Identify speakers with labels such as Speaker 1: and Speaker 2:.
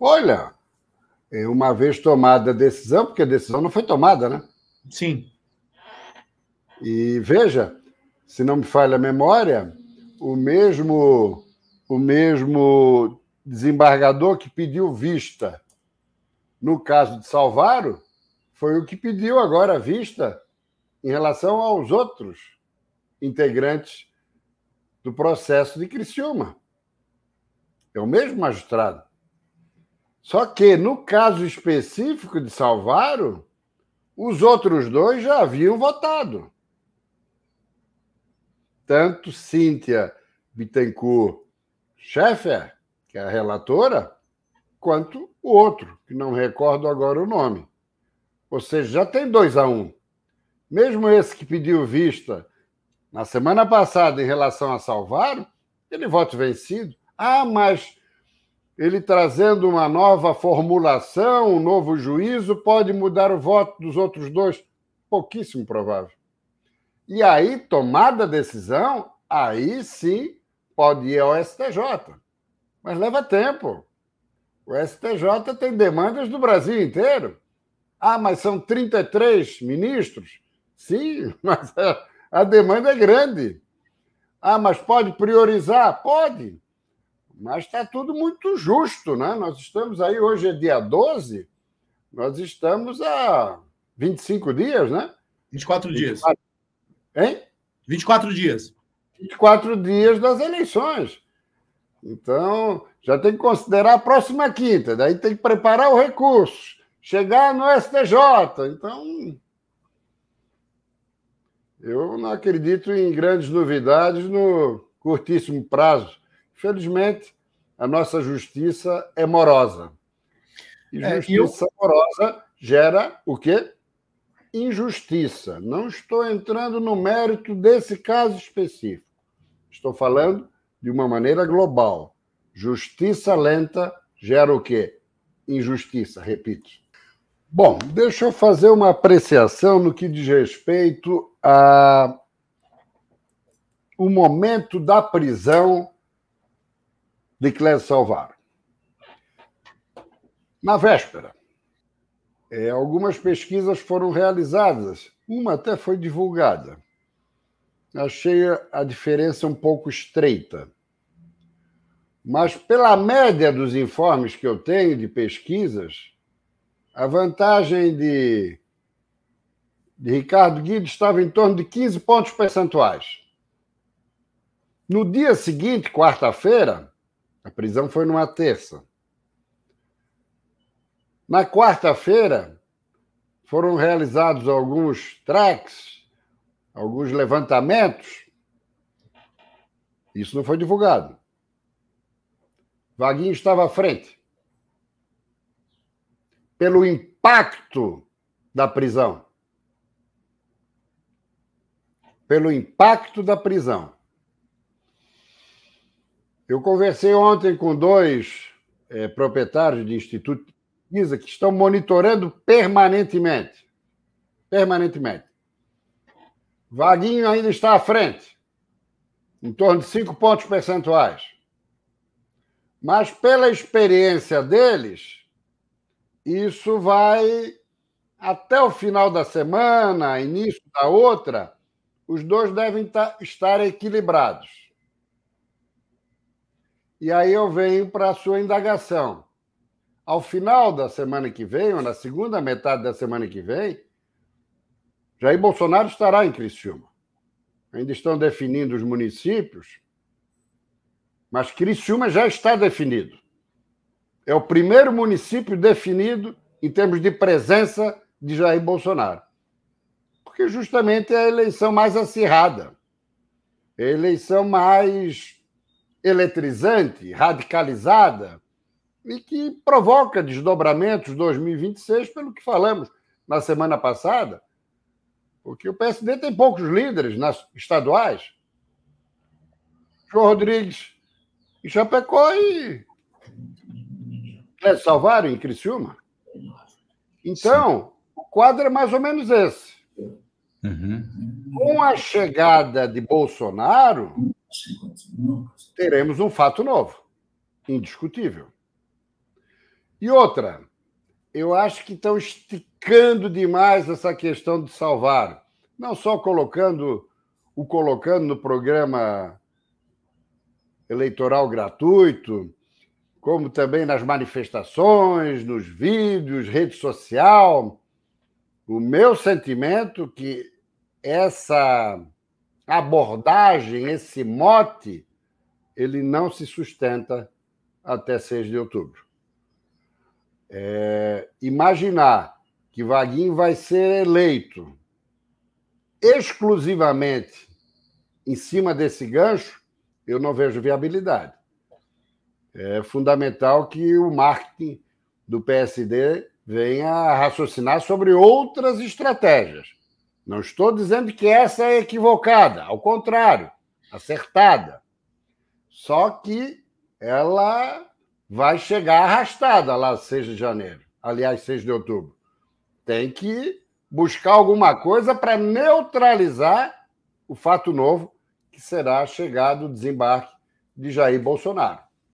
Speaker 1: Olha, é, uma vez tomada a decisão, porque a decisão não foi tomada, né? Sim. E veja, se não me falha a memória, o mesmo o mesmo desembargador que pediu vista no caso de Salvaro foi o que pediu agora vista em relação aos outros integrantes do processo de Criciúma. É o mesmo magistrado. Só que, no caso específico de Salvaro, os outros dois já haviam votado. Tanto Cíntia Bittencourt Schaeffer, que é a relatora, quanto o outro, que não recordo agora o nome. Ou seja, já tem dois a um. Mesmo esse que pediu vista na semana passada em relação a Salvaro, ele voto vencido. Ah, mas ele trazendo uma nova formulação, um novo juízo, pode mudar o voto dos outros dois? Pouquíssimo provável. E aí, tomada a decisão, aí sim pode ir ao STJ. Mas leva tempo. O STJ tem demandas do Brasil inteiro. Ah, mas são 33 ministros? Sim, mas a, a demanda é grande. Ah, mas pode priorizar? Pode. Mas está tudo muito justo, né? Nós estamos aí, hoje é dia 12, nós estamos a 25 dias, né? 24 dias. 24... Hein? 24 dias. 24 dias das eleições. Então, já tem que considerar a próxima quinta, daí tem que preparar o recurso, chegar no STJ. Então, eu não acredito em grandes novidades no curtíssimo prazo. Felizmente, a nossa justiça é morosa.
Speaker 2: E é, justiça é, eu...
Speaker 1: morosa gera o quê? Injustiça. Não estou entrando no mérito desse caso específico. Estou falando de uma maneira global. Justiça lenta gera o quê? Injustiça, repito. Bom, deixa eu fazer uma apreciação no que diz respeito a o momento da prisão de Clésio Salvar. Na véspera, é, algumas pesquisas foram realizadas, uma até foi divulgada. Achei a diferença um pouco estreita. Mas, pela média dos informes que eu tenho de pesquisas, a vantagem de, de Ricardo Guido estava em torno de 15 pontos percentuais. No dia seguinte, quarta-feira, a prisão foi numa terça. Na quarta-feira, foram realizados alguns tracks, alguns levantamentos. Isso não foi divulgado. Vaguinho estava à frente. Pelo impacto da prisão. Pelo impacto da prisão. Eu conversei ontem com dois é, proprietários de instituto de pesquisa que estão monitorando permanentemente. Permanentemente. Vaguinho ainda está à frente, em torno de cinco pontos percentuais. Mas pela experiência deles, isso vai até o final da semana, início da outra, os dois devem tá, estar equilibrados. E aí eu venho para a sua indagação. Ao final da semana que vem, ou na segunda metade da semana que vem, Jair Bolsonaro estará em Criciúma. Ainda estão definindo os municípios, mas Criciúma já está definido. É o primeiro município definido em termos de presença de Jair Bolsonaro. Porque justamente é a eleição mais acirrada, é a eleição mais eletrizante, radicalizada, e que provoca desdobramentos 2026, pelo que falamos na semana passada, porque o PSD tem poucos líderes nas estaduais. João Rodrigues em Chapecó e Clécio Salvário em Criciúma. Então, o quadro é mais ou menos esse. Uhum. Com a chegada de Bolsonaro, Teremos um fato novo, indiscutível. E outra, eu acho que estão esticando demais essa questão de salvar, não só colocando o colocando no programa eleitoral gratuito, como também nas manifestações, nos vídeos, rede social. O meu sentimento é que essa abordagem, esse mote, ele não se sustenta até 6 de outubro. É, imaginar que Vaguinho vai ser eleito exclusivamente em cima desse gancho, eu não vejo viabilidade. É fundamental que o marketing do PSD venha a raciocinar sobre outras estratégias. Não estou dizendo que essa é equivocada, ao contrário, acertada. Só que ela vai chegar arrastada lá 6 de janeiro, aliás, 6 de outubro. Tem que buscar alguma coisa para neutralizar o fato novo que será a chegada do desembarque de Jair Bolsonaro.